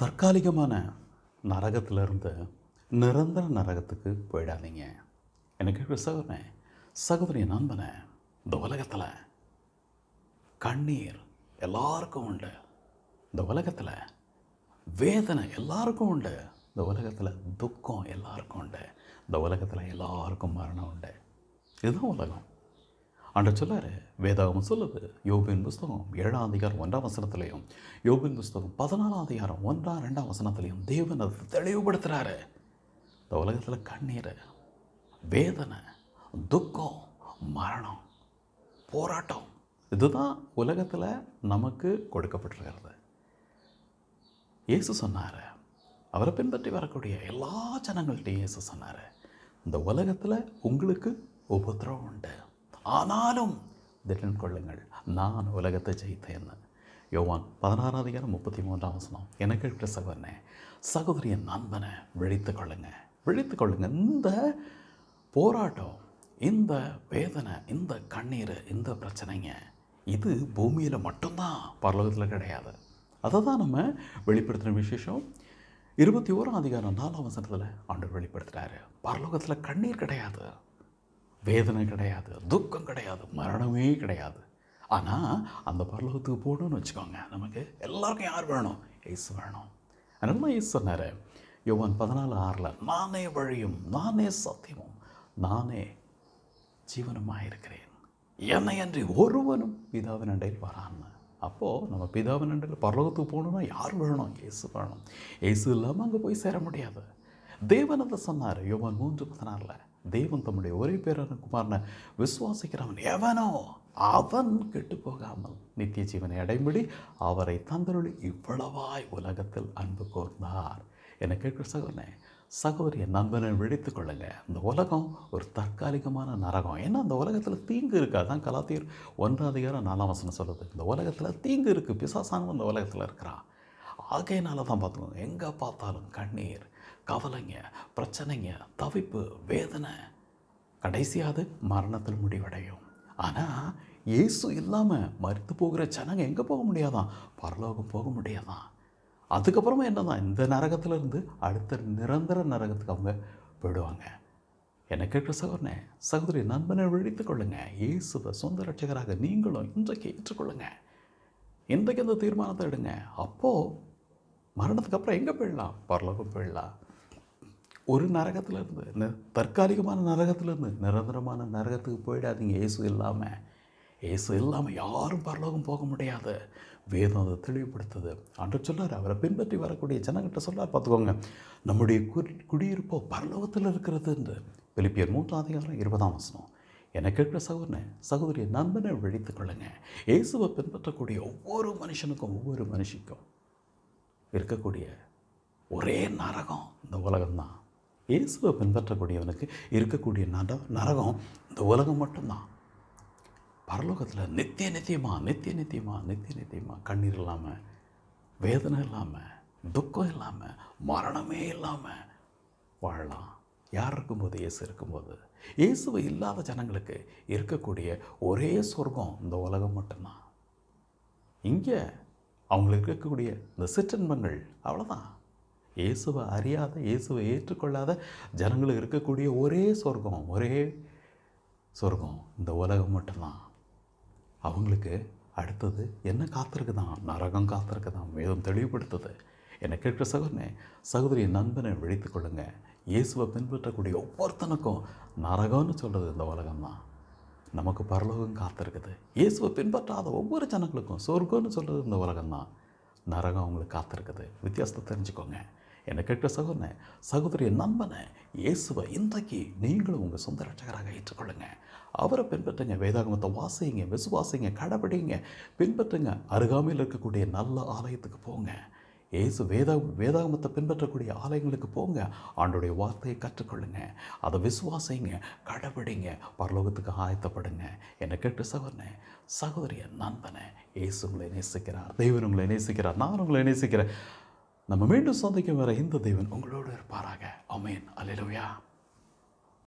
தற்காலிகமான நரகத்திலிருந்து நிரந்தர நரகத்துக்கு போயிடாதீங்க எனக்கு சகோதரன் சகோதரி நண்பனை இந்த உலகத்தில் கண்ணீர் எல்லாருக்கும் உண்டு இந்த உலகத்தில் வேதனை எல்லாருக்கும் உண்டு இந்த உலகத்தில் துக்கம் எல்லாருக்கும் உண்டு இந்த உலகத்தில் எல்லாருக்கும் மரணம் உண்டு இதுதான் உலகம் அன்று சொல்லார் வேதாகமும் சொல்லுது யோபின் புஸ்தகம் ஏழாம் அதிகாரம் ஒன்றாம் வசனத்திலையும் யோபின் புஸ்தகம் பதினாலாம் அதிகாரம் ஒன்றாம் ரெண்டாம் வசனத்திலையும் தேவன் அதை தெளிவுபடுத்துகிறாரு இந்த உலகத்தில் கண்ணீர் வேதனை துக்கம் மரணம் போராட்டம் இதுதான் உலகத்தில் நமக்கு கொடுக்கப்பட்டிருக்கிறது இயேசு சொன்னார் அவரை பின்பற்றி வரக்கூடிய எல்லா ஜனங்கள்கிட்டையும் இயேசு சொன்னார் இந்த உலகத்தில் உங்களுக்கு உபத்திரவம் உண்டு ஆனாலும் திடன் கொள்ளுங்கள் நான் உலகத்தை ஜெயித்தேன் யோவான் பதினாறாம் அதிகாரம் முப்பத்தி மூன்றாம் வசனம் எனக்கு இருக்கிற சகோதரனே சகோதரியன் நண்பனை விழித்து கொள்ளுங்க விழித்து கொள்ளுங்க இந்த போராட்டம் இந்த வேதனை இந்த கண்ணீர் இந்த பிரச்சனைங்க இது பூமியில் மட்டும்தான் பரலோகத்தில் கிடையாது அதை தான் நம்ம வெளிப்படுத்தின விசேஷம் இருபத்தி ஓராம் அதிகாரம் நாலாம் வசனத்தில் ஆண்டு வெளிப்படுத்துகிறாரு பரலோகத்தில் கண்ணீர் கிடையாது வேதனை கிடையாது துக்கம் கிடையாது மரணமே கிடையாது ஆனால் அந்த பரலோகத்துக்கு போகணும்னு வச்சுக்கோங்க நமக்கு எல்லாருக்கும் யார் வேணும் ஏசு வேணும் அதனால தான் சொன்னார் யோவன் பதினாலு ஆறில் நானே வழியும் நானே சத்தியமும் நானே ஜீவனமாக இருக்கிறேன் என்னை அன்றி ஒருவனும் பிதாவின் அண்டையில் வரான்னு அப்போது நம்ம பிதாவின் அண்டையில் பரலோகத்துக்கு போகணுன்னா யார் வேணும் ஏசு வேணும் ஏசு இல்லாமல் அங்கே போய் சேர முடியாது தேவன் அதை சொன்னார் யோவன் மூன்று பதினாறில் தெய்வம் தம்முடைய ஒரே பேரான குமாரனை விசுவாசிக்கிறவன் எவனோ அவன் கெட்டு போகாமல் நித்திய ஜீவனை அடைபடி அவரை தந்தருளி இவ்வளவாய் உலகத்தில் அன்பு கோர்ந்தார் என கேட்கிற சகோதரனே சகோதரிய நண்பனை விழித்து கொள்ளுங்க இந்த உலகம் ஒரு தற்காலிகமான நரகம் ஏன்னா அந்த உலகத்தில் தீங்கு இருக்குது அதான் கலாத்தீர் ஒன்றாவது அதிகாரம் நாலாம் வசனம் சொல்லுது இந்த உலகத்தில் தீங்கு இருக்குது பிசாசானவன் இந்த உலகத்தில் இருக்கிறான் ஆகையினால தான் பார்த்துக்கோங்க எங்கே பார்த்தாலும் கண்ணீர் கவலைங்க பிரச்சனைங்க தவிப்பு வேதனை கடைசியாக அது மரணத்தில் முடிவடையும் ஆனால் இயேசு இல்லாமல் மறுத்து போகிற ஜனங்க எங்கே போக முடியாதான் பரலோகம் போக முடியாதான் அதுக்கப்புறமா என்ன தான் இந்த நரகத்திலிருந்து அடுத்த நிரந்தர நரகத்துக்கு அவங்க போயிடுவாங்க எனக்கு இருக்கிற சகோதரனே சகோதரி நண்பனை விழித்துக் கொள்ளுங்க இயேசுவை சொந்த ரட்சகராக நீங்களும் இன்றைக்கு ஏற்றுக்கொள்ளுங்கள் இன்றைக்கு இந்த தீர்மானத்தை எடுங்க அப்போது மரணத்துக்கு அப்புறம் எங்கே போயிடலாம் பரலோகம் போயிடலாம் ஒரு நரகத்திலேருந்து தற்காலிகமான நரகத்திலேருந்து நிரந்தரமான நரகத்துக்கு போயிடாதீங்க இயேசு இல்லாமல் இயேசு இல்லாமல் யாரும் பரலோகம் போக முடியாது வேதம் அதை தெளிவுபடுத்துது அன்று சொன்னார் அவரை பின்பற்றி வரக்கூடிய ஜனங்கிட்ட சொல்லார் பார்த்துக்கோங்க நம்முடைய குடி குடியிருப்போ பரலோகத்தில் இருக்கிறது என்று பிலிப்பியர் மூன்றாம் அதிகாரம் இருபதாம் வசனம் என கேட்கிற சகோதரனை சகோதரியை நண்பனை விழித்துக்கொள்ளுங்க கொள்ளுங்க இயேசுவை பின்பற்றக்கூடிய ஒவ்வொரு மனுஷனுக்கும் ஒவ்வொரு மனுஷிக்கும் இருக்கக்கூடிய ஒரே நரகம் இந்த உலகம்தான் இயேசுவை பின்பற்றக்கூடியவனுக்கு இருக்கக்கூடிய நட நரகம் இந்த உலகம் மட்டும்தான் பரலோகத்தில் நித்திய நித்தியமாக நித்திய நித்தியமாக நித்திய நித்தியமாக கண்ணீர் இல்லாமல் வேதனை இல்லாமல் துக்கம் இல்லாமல் மரணமே இல்லாமல் வாழலாம் யார் இருக்கும்போது இயேசு இருக்கும்போது இயேசுவை இல்லாத ஜனங்களுக்கு இருக்கக்கூடிய ஒரே சொர்க்கம் இந்த உலகம் மட்டும்தான் இங்கே அவங்களுக்கு இருக்கக்கூடிய இந்த சிற்றின்பங்கள் அவ்வளோதான் இயேசுவை அறியாத இயேசுவை ஏற்றுக்கொள்ளாத ஜனங்களுக்கு இருக்கக்கூடிய ஒரே சொர்க்கம் ஒரே சொர்க்கம் இந்த உலகம் மட்டும்தான் அவங்களுக்கு அடுத்தது என்ன காத்திருக்குதான் நரகம் காத்திருக்குதான் வேதம் தெளிவுபடுத்துது என்னை கேட்குற சகோதரனே சகோதரி நண்பனை விழித்துக்கொள்ளுங்க இயேசுவை பின்பற்றக்கூடிய ஒவ்வொருத்தனுக்கும் நரகம்னு சொல்கிறது இந்த உலகம் தான் நமக்கு பரலோகம் காத்திருக்குது இயேசுவை பின்பற்றாத ஒவ்வொரு ஜனங்களுக்கும் சொர்க்கம்னு சொல்கிறது இந்த உலகம் தான் நரகம் அவங்களுக்கு காத்திருக்குது வித்தியாசத்தை தெரிஞ்சுக்கோங்க என்னை கேட்குற சகோதரனை சகோதரியை நம்பனை இயேசுவை இன்றைக்கு நீங்களும் உங்கள் சொந்த ரட்சகராக ஏற்றுக்கொள்ளுங்க அவரை பின்பற்றுங்க வேதாகமத்தை வாசிங்க விசுவாசிங்க கடைபிடிங்க பின்பற்றுங்க அருகாமையில் இருக்கக்கூடிய நல்ல ஆலயத்துக்கு போங்க ஏசு வேதா வேதாகமத்தை பின்பற்றக்கூடிய ஆலயங்களுக்கு போங்க ஆண்டுடைய வார்த்தையை கற்றுக்கொள்ளுங்க அதை விசுவாசிங்க கடைபிடிங்க பரலோகத்துக்கு ஆயத்தப்படுங்க என்னை கேட்டு சகோதரனே சகோதரிய நண்பனை ஏசு உங்களை நேசிக்கிறார் தெய்வன் உங்களை நேசிக்கிறார் நான் உங்களை நேசிக்கிறேன் நம்ம மீண்டும் சந்திக்க வர இந்த தெய்வன் உங்களோடு இருப்பாராக அமேன் அலிலுயா